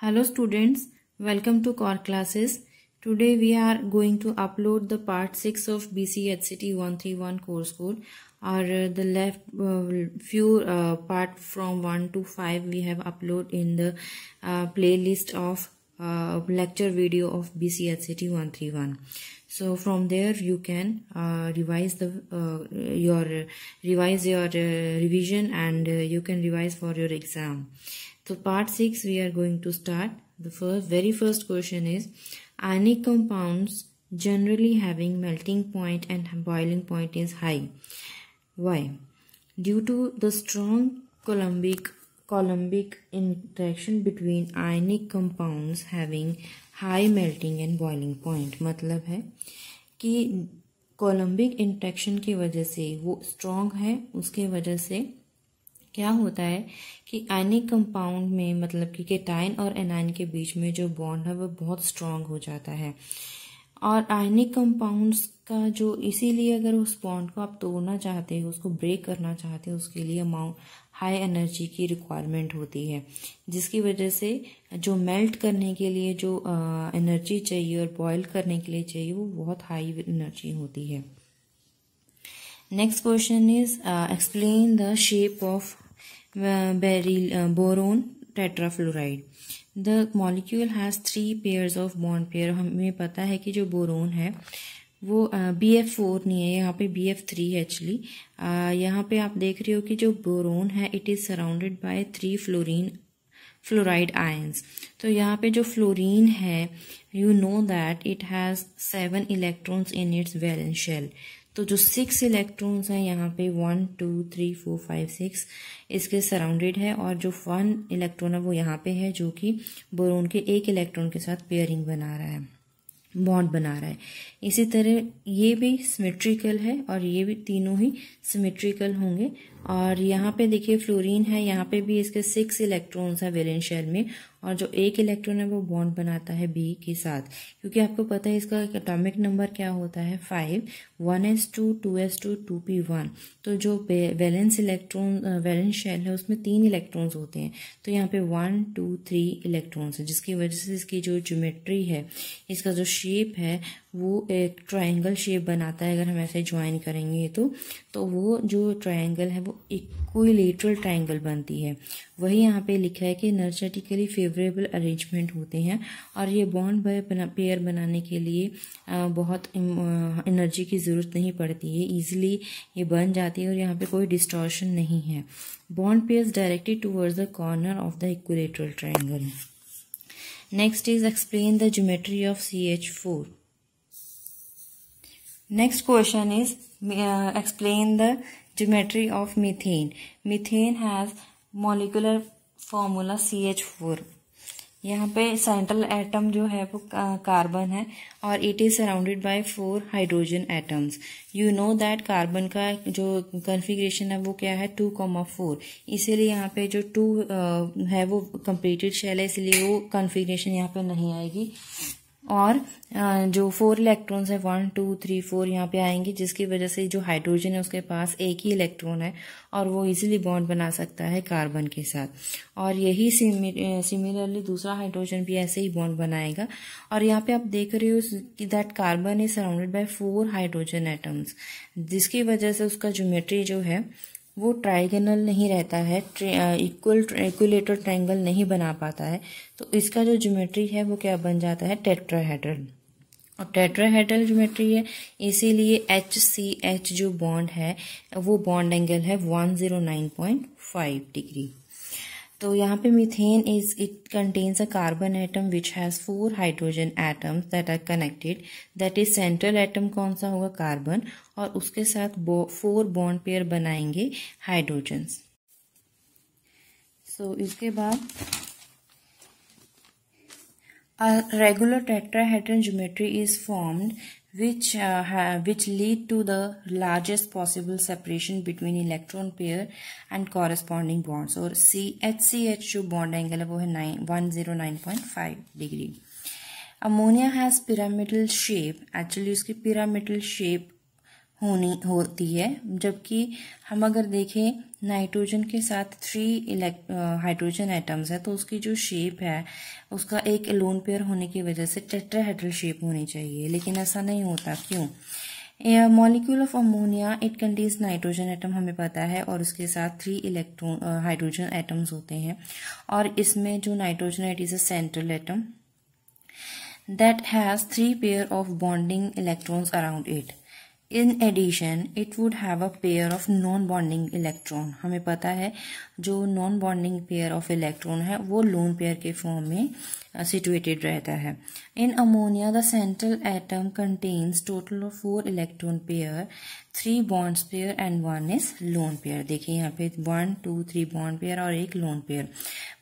Hello students, welcome to core classes. Today we are going to upload the part 6 of BCHCT 131 course code or uh, the left uh, few uh, part from 1 to 5 we have uploaded in the uh, playlist of uh, lecture video of BCHCT 131. So from there you can uh, revise the uh, your revise your uh, revision and uh, you can revise for your exam. So part 6 we are going to start. The first, very first question is ionic compounds generally having melting point and boiling point is high. Why? Due to the strong columbic columbic interaction between ionic compounds having high melting and boiling point मतलब है कि coulombic interaction की वजह से वो strong है उसके वजह से क्या होता है कि आयनिक कंपाउंड में मतलब कि केटाइन और एनाइन के बीच में जो बॉन्ड है वह बहुत स्ट्रांग हो जाता है और आयनिक कंपाउंड्स का जो इसीलिए अगर उस बॉन्ड को आप तोड़ना चाहते हो उसको ब्रेक करना चाहते हो उसके लिए अमाउंट हाई एनर्जी की रिक्वायरमेंट होती है जिसकी वजह से जो मेल्ट करने के लिए जो एनर्जी चाहिए और बॉयल करने के लिए चाहिए वो बहुत हाई एनर्जी होती है next question is explain the shape of बेरी boron tetrafluoride the molecule has three pairs of bond pair हमें पता है कि जो बोरोन है वो बी एफ फोर नहीं है यहाँ पे बी एफ थ्री है एक्चुअली uh, यहाँ पे आप देख रहे हो कि जो बोरोन है it is surrounded by three fluorine fluoride ions तो यहाँ पे जो फ्लोरीन है you know that it has seven electrons in its valence shell तो जो सिक्स इलेक्ट्रॉन्स हैं यहाँ पे one two three four five six इसके सराउंडेड है और जो वन इलेक्ट्रॉन है वो यहाँ पे है जो कि बोरोन के एक इलेक्ट्रॉन के साथ पेयरिंग बना रहा है बॉन्ड बना रहा है इसी तरह ये भी सिमेट्रिकल है और ये भी तीनों ही सिमेट्रिकल होंगे और यहाँ पे देखिए फ्लोरीन है यहाँ पे भी इसके सिक्स इलेक्ट्रॉन्स है वेलेंस शेल में और जो एक इलेक्ट्रॉन है वो बॉन्ड बनाता है बी के साथ क्योंकि आपको पता है इसका एटॉमिक नंबर क्या होता है five one S two two S two two P one तो जो वेलेंस इलेक्ट्रॉन वेलेंस शेल है उसमें तीन इलेक्ट्रॉन्स होते हैं तो यहाँ पे वन टू थ्री इलेक्ट्रॉन्स है जिसकी वजह से इसकी जो ज्योमेट्री है इसका जो शेप है वो एक ट्रायंगल शेप बनाता है अगर हम ऐसे ज्वाइन करेंगे तो तो वो जो ट्रायंगल है वो इक्विलेटरल ट्रायंगल बनती है वही यहाँ पे लिखा है कि नर्जेटिकली फेवरेबल अरेंजमेंट होते हैं और ये बॉन्ड बाय पेयर बनाने के लिए बहुत एनर्जी की ज़रूरत नहीं पड़ती है ईजिली ये बन जाती है और यहाँ पर कोई डिस्ट्रॉशन नहीं है bond pair directed towards the corner of the equilateral triangle next is explain the geometry of C H four next question is explain the geometry of methane methane has molecular formula C H four यहाँ पे central atom जो है वो carbon uh, है और it is surrounded by four hydrogen atoms you know that carbon का जो configuration है वो क्या है टू कॉमा फोर इसीलिए यहाँ पे जो टू uh, है वो कंप्लीटेड शेल है इसलिए वो कन्फिग्रेशन यहाँ पे नहीं आएगी और जो फोर इलेक्ट्रॉन्स है वन टू थ्री फोर यहाँ पे आएंगे जिसकी वजह से जो हाइड्रोजन है उसके पास एक ही इलेक्ट्रॉन है और वो इजीली बॉन्ड बना सकता है कार्बन के साथ और यही सिमिलरली दूसरा हाइड्रोजन भी ऐसे ही बॉन्ड बनाएगा और यहाँ पे आप देख रहे हो कि that carbon is surrounded by four hydrogen atoms जिसकी वजह से उसका ज्योमेट्री जो है वो ट्राइगनल नहीं रहता है इक्वल इक्वलेटर ट्राइंगल नहीं बना पाता है तो इसका जो ज्योमेट्री है वो क्या बन जाता है टेट्राहेड्रल और टेट्राहेड्रल ज्योमेट्री है इसीलिए एच सी एच जो बॉन्ड है वो बॉन्ड एंगल है one zero nine point five degree तो यहाँ पे methane is it contains a carbon atom which has four hydrogen atoms that are connected that is central atom कौन सा होगा कार्बन और उसके साथ फोर बॉन्ड पेयर बनाएंगे हाइड्रोजन्स सो so, इसके बाद regular regular geometry is formed which uh, have, which lead to the largest possible electron pair and corresponding bonds और सी एच सी एच जो बॉन्ड एंगल है वो है nine one zero nine point five degree ammonia has pyramidal shape actually उसकी pyramidal shape होनी होती है जबकि हम अगर देखें नाइट्रोजन के साथ थ्री हाइड्रोजन एटम्स है तो उसकी जो शेप है उसका एक लोन पेयर होने की वजह से टेट्राहेड्रल शेप होनी चाहिए लेकिन ऐसा नहीं होता क्यों molecule of ammonia it contains nitrogen atom हमें पता है और उसके साथ थ्री इलेक्ट्रॉन हाइड्रोजन एटम्स होते हैं और इसमें जो nitrogen it is a central atom that has three pair of bonding electrons around it in addition it would have a pair of nonbonding electron हमें पता है जो nonbonding pair of electron है वो lone pair के form में situated uh, रहता है in ammonia the central atom contains total of four electron pair three bonds pair and one is lone pair देखिए यहाँ पे one two three bond pair और एक लोन पेयर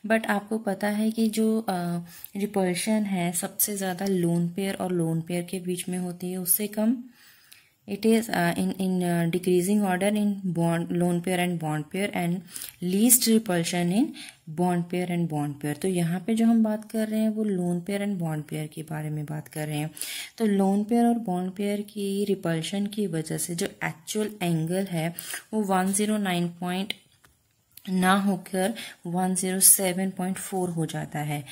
बट आपको पता है कि जो रिपल्शन uh, है सबसे ज़्यादा लोन पेयर और लोन पेयर के बीच में होती है उससे कम it is uh, in in uh, decreasing order in bond lone pair and bond pair and least repulsion in bond pair and bond pair तो यहाँ पर जो हम बात कर रहे हैं वो lone pair and bond pair के बारे में बात कर रहे हैं तो lone pair और bond pair की repulsion की वजह से जो actual angle है वो वन ज़ीरो नाइन पॉइंट ना होकर 107.4 हो जाता है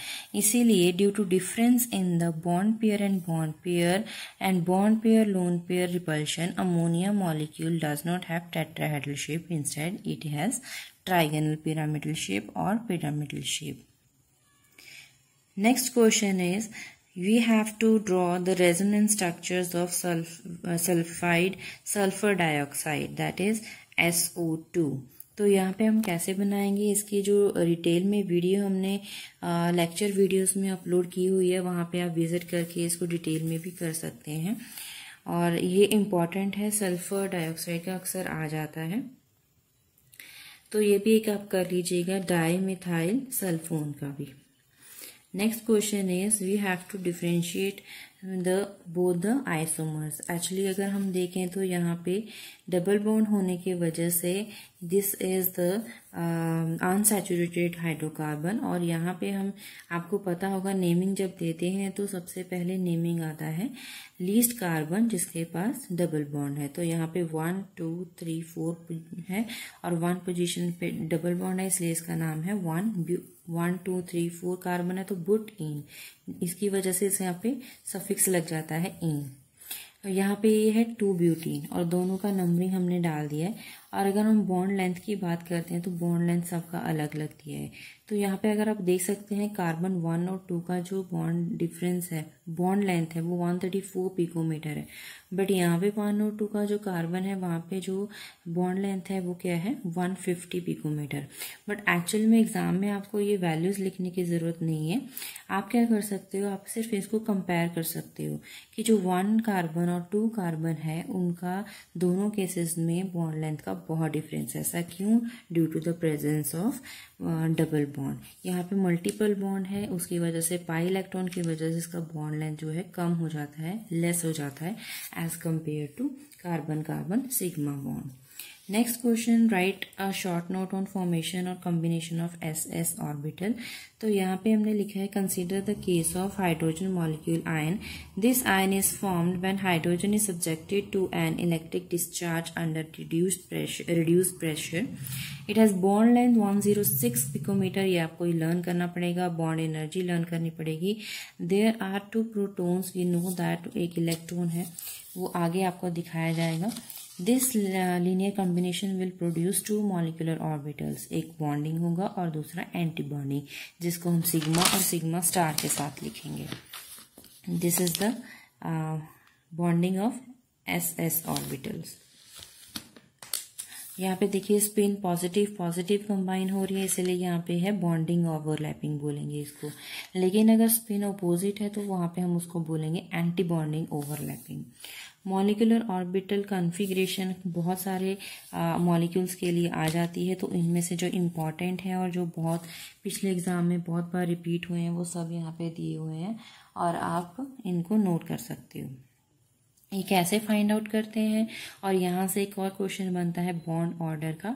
इसीलिए due to difference in the bond pair and bond pair and bond pair lone pair repulsion ammonia molecule does not have tetrahedral shape instead it has trigonal pyramidal shape और pyramidal shape next question is we have to draw the resonance structures of sulph sulphide sulphur dioxide that is S O two तो यहाँ पे हम कैसे बनाएंगे इसकी जो retail में वीडियो हमने लेक्चर वीडियोस में अपलोड की हुई है वहाँ पे आप विज़िट करके इसको डिटेल में भी कर सकते हैं और ये इम्पॉर्टेंट है सल्फर डाइऑक्साइड का अक्सर आ जाता है तो ये भी एक आप कर लीजिएगा डाई मिथाइल सल्फोन का भी next question is we have to differentiate the both the isomers actually अगर हम देखें तो यहाँ पे डबल बोन्ड होने की वजह से this is the unsaturated hydrocarbon और यहाँ पे हम आपको पता होगा नेमिंग जब देते हैं तो सबसे पहले नेमिंग आता है लीस्ट कार्बन जिसके पास डबल बॉन्ड है तो यहाँ पे वन टू थ्री फोर है और वन पोजीशन पे डबल बॉन्ड है इसलिए इसका नाम है one one two three four carbon है तो बुट इन इसकी वजह से इस यहाँ पे सफिक्स लग जाता है इन यहाँ पे ये है टू ब्यूटीन और दोनों का नंबरिंग हमने डाल दिया है और अगर हम बॉन्ड लेंथ की बात करते हैं तो बॉन्ड लेंथ सबका अलग अलग दिया है तो यहाँ पे अगर आप देख सकते हैं कार्बन वन और टू का जो बॉन्ड डिफरेंस है बॉन्ड लेंथ है वो वन थर्टी फोर पिकोमीटर है बट यहाँ पे वन और टू का जो कार्बन है वहाँ पे जो बॉन्ड लेंथ है वो क्या है one fifty picometre but actual में एग्जाम में आपको ये वैल्यूज़ लिखने की ज़रूरत नहीं है आप क्या कर सकते हो आप सिर्फ इसको कंपेयर कर सकते हो कि जो वन कार्बन और टू कार्बन है उनका दोनों केसेस में बॉन्ड लेंथ का बहुत डिफरेंस है ऐसा क्यों due to the presence of double bond यहाँ पे मल्टीपल बॉन्ड है उसकी वजह से पाई इलेक्ट्रॉन की वजह से इसका बॉन्ड लेंथ जो है कम हो जाता है लेस हो जाता है as compare to carbon carbon sigma bond next question write a short note on formation और combination of S S orbital तो यहाँ पे हमने लिखा है consider the case of hydrogen molecule ion this ion is formed when hydrogen is subjected to an electric discharge under reduced pressure reduce pressure it has bond length 106 picometre ये आपको learn करना पड़ेगा बॉन्ड एनर्जी लर्न करनी पड़ेगी there are two protons we know that एक electron है वो आगे आपको दिखाया जाएगा this linear combination will produce two molecular orbitals एक बॉन्डिंग होगा और दूसरा बॉन्डिंग जिसको हम सिग्मा और सिग्मा स्टार के साथ लिखेंगे this is the bonding of S S orbitals यहाँ पे देखिए स्पिन पॉजिटिव पॉजिटिव कंबाइन हो रही है इसलिए यहाँ पे है बॉन्डिंग ओवरलैपिंग बोलेंगे इसको लेकिन अगर स्पिन ऑपोजिट है तो वहां पे हम उसको बोलेंगे antibonding overlapping molecular orbital configuration बहुत सारे मॉलिक्यूल्स के लिए आ जाती है तो इनमें से जो इम्पॉर्टेंट है और जो बहुत पिछले एग्ज़ाम में बहुत बार रिपीट हुए हैं वो सब यहाँ पे दिए हुए हैं और आप इनको नोट कर सकते हो ये कैसे फाइंड आउट करते हैं और यहाँ से एक और क्वेश्चन बनता है बॉन्ड ऑर्डर का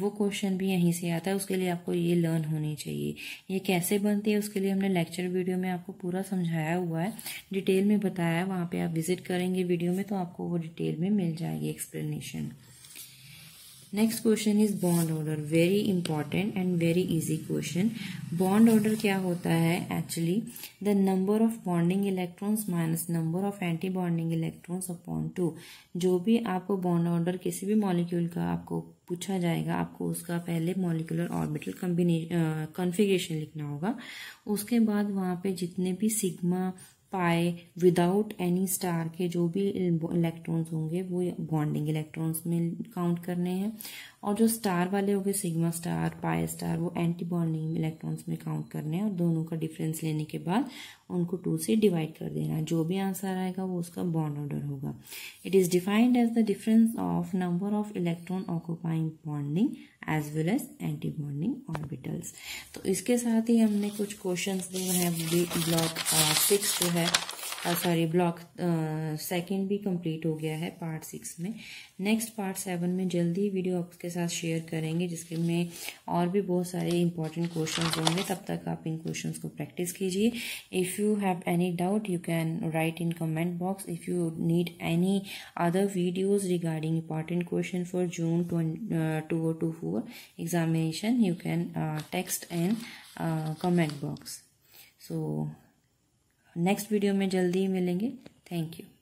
वो क्वेश्चन भी यहीं से आता है उसके लिए आपको ये लर्न होनी चाहिए ये कैसे बनती है उसके लिए हमने लेक्चर वीडियो में आपको पूरा समझाया हुआ है डिटेल में बताया है वहाँ पे आप विजिट करेंगे वीडियो में तो आपको वो डिटेल में मिल जाएगी explanation next question is bond order very important and very easy question bond order क्या होता है actually the number of bonding electrons minus number of antibonding electrons upon two जो भी आपको बॉन्ड ऑर्डर किसी भी मॉलिक्यूल का आपको पूछा जाएगा आपको उसका पहले मॉलिकुलर ऑर्बिटल कॉम्बिने कन्फिग्रेशन लिखना होगा उसके बाद वहाँ पे जितने भी सिग्मा पाए विदाउट एनी स्टार के जो भी इलेक्ट्रॉन्स होंगे वो बॉन्डिंग इलेक्ट्रॉन्स में काउंट करने हैं और जो स्टार वाले हो गए सिग्मा स्टार पाए स्टार वो एंटी बॉन्डिंग इलेक्ट्रॉन्स में काउंट करने हैं और दोनों का डिफरेंस लेने के बाद उनको टू से डिवाइड कर देना जो भी आंसर आएगा वो उसका बॉन्ड ऑर्डर होगा it is defined as the difference of number of electron occupying bonding as well as antibonding orbitals तो इसके साथ ही हमने कुछ क्वेश्चन uh, जो है ब्लॉक सिक्स जो है सॉरी ब्लॉक सेकंड भी कंप्लीट हो गया है पार्ट सिक्स में नेक्स्ट पार्ट सेवन में जल्दी ही वीडियो आपके साथ शेयर करेंगे जिसके में और भी बहुत सारे इंपॉर्टेंट क्वेश्चंस होंगे तब तक आप इन क्वेश्चंस को प्रैक्टिस कीजिए if you have any doubt you can write in comment box if you need any other videos regarding important question for June two two four examination you can text and comment box so so next video में जल्दी ही मिलेंगे thank you